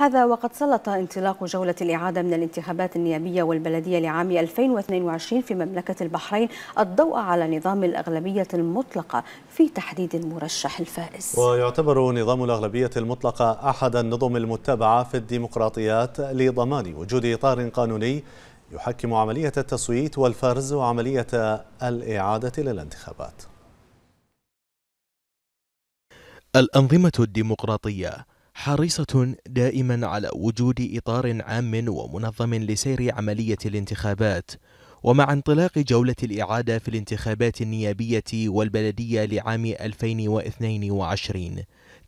هذا وقد سلط انطلاق جولة الإعادة من الانتخابات النيابية والبلدية لعام 2022 في مملكة البحرين الضوء على نظام الأغلبية المطلقة في تحديد المرشح الفائز ويعتبر نظام الأغلبية المطلقة أحد النظم المتبعة في الديمقراطيات لضمان وجود إطار قانوني يحكم عملية التصويت والفرز وعملية الإعادة للانتخابات الأنظمة الديمقراطية حريصة دائما على وجود إطار عام ومنظم لسير عملية الانتخابات ومع انطلاق جولة الإعادة في الانتخابات النيابية والبلدية لعام 2022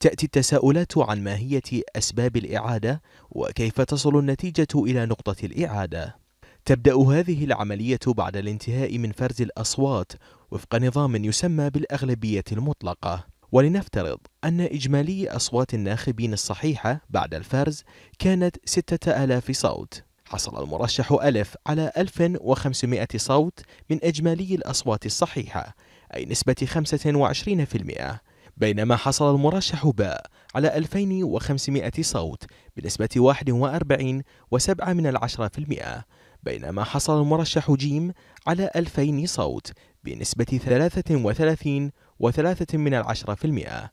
تأتي التساؤلات عن ماهية أسباب الإعادة وكيف تصل النتيجة إلى نقطة الإعادة تبدأ هذه العملية بعد الانتهاء من فرز الأصوات وفق نظام يسمى بالأغلبية المطلقة ولنفترض أن إجمالي أصوات الناخبين الصحيحة بعد الفرز كانت 6000 صوت حصل المرشح ألف على 1500 صوت من إجمالي الأصوات الصحيحة أي نسبة 25% بينما حصل المرشح باء على 2500 صوت بنسبة وأربعين وسبعة من العشرة في المئة بينما حصل المرشح جيم على 2000 صوت بنسبة 33 من العشرة في المئة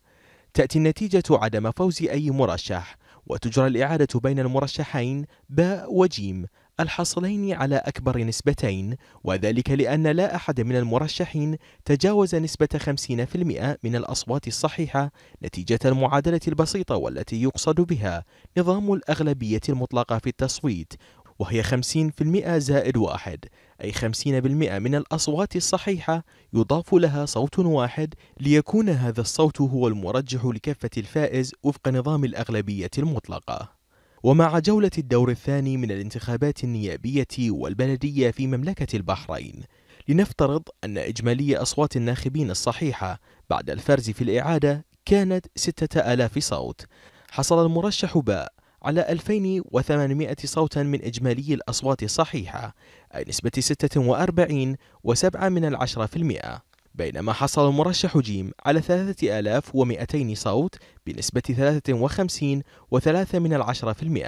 تأتي النتيجة عدم فوز أي مرشح وتجرى الإعادة بين المرشحين باء وجيم الحاصلين على أكبر نسبتين وذلك لأن لا أحد من المرشحين تجاوز نسبة 50% من الأصوات الصحيحة نتيجة المعادلة البسيطة والتي يقصد بها نظام الأغلبية المطلقة في التصويت وهي 50% زائد واحد أي 50% من الأصوات الصحيحة يضاف لها صوت واحد ليكون هذا الصوت هو المرجح لكفة الفائز وفق نظام الأغلبية المطلقة ومع جولة الدور الثاني من الانتخابات النيابية والبلدية في مملكة البحرين لنفترض أن إجمالي أصوات الناخبين الصحيحة بعد الفرز في الإعادة كانت 6000 صوت حصل المرشح باء على 2800 صوتا من إجمالي الأصوات الصحيحة أي نسبة 46.7% بينما حصل مرشح جيم على 3200 صوت بنسبة 53.3%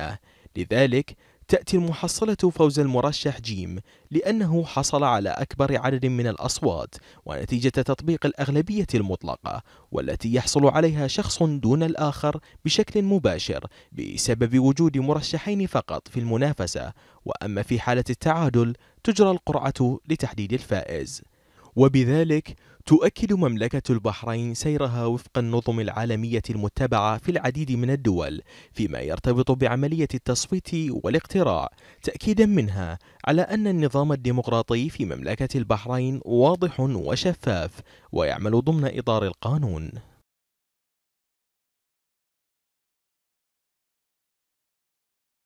لذلك تأتي المحصلة فوز المرشح جيم لأنه حصل على أكبر عدد من الأصوات ونتيجة تطبيق الأغلبية المطلقة والتي يحصل عليها شخص دون الآخر بشكل مباشر بسبب وجود مرشحين فقط في المنافسة وأما في حالة التعادل تجرى القرعة لتحديد الفائز وبذلك تؤكد مملكة البحرين سيرها وفق النظم العالمية المتبعة في العديد من الدول فيما يرتبط بعملية التصويت والاقتراع تأكيدا منها على أن النظام الديمقراطي في مملكة البحرين واضح وشفاف ويعمل ضمن إطار القانون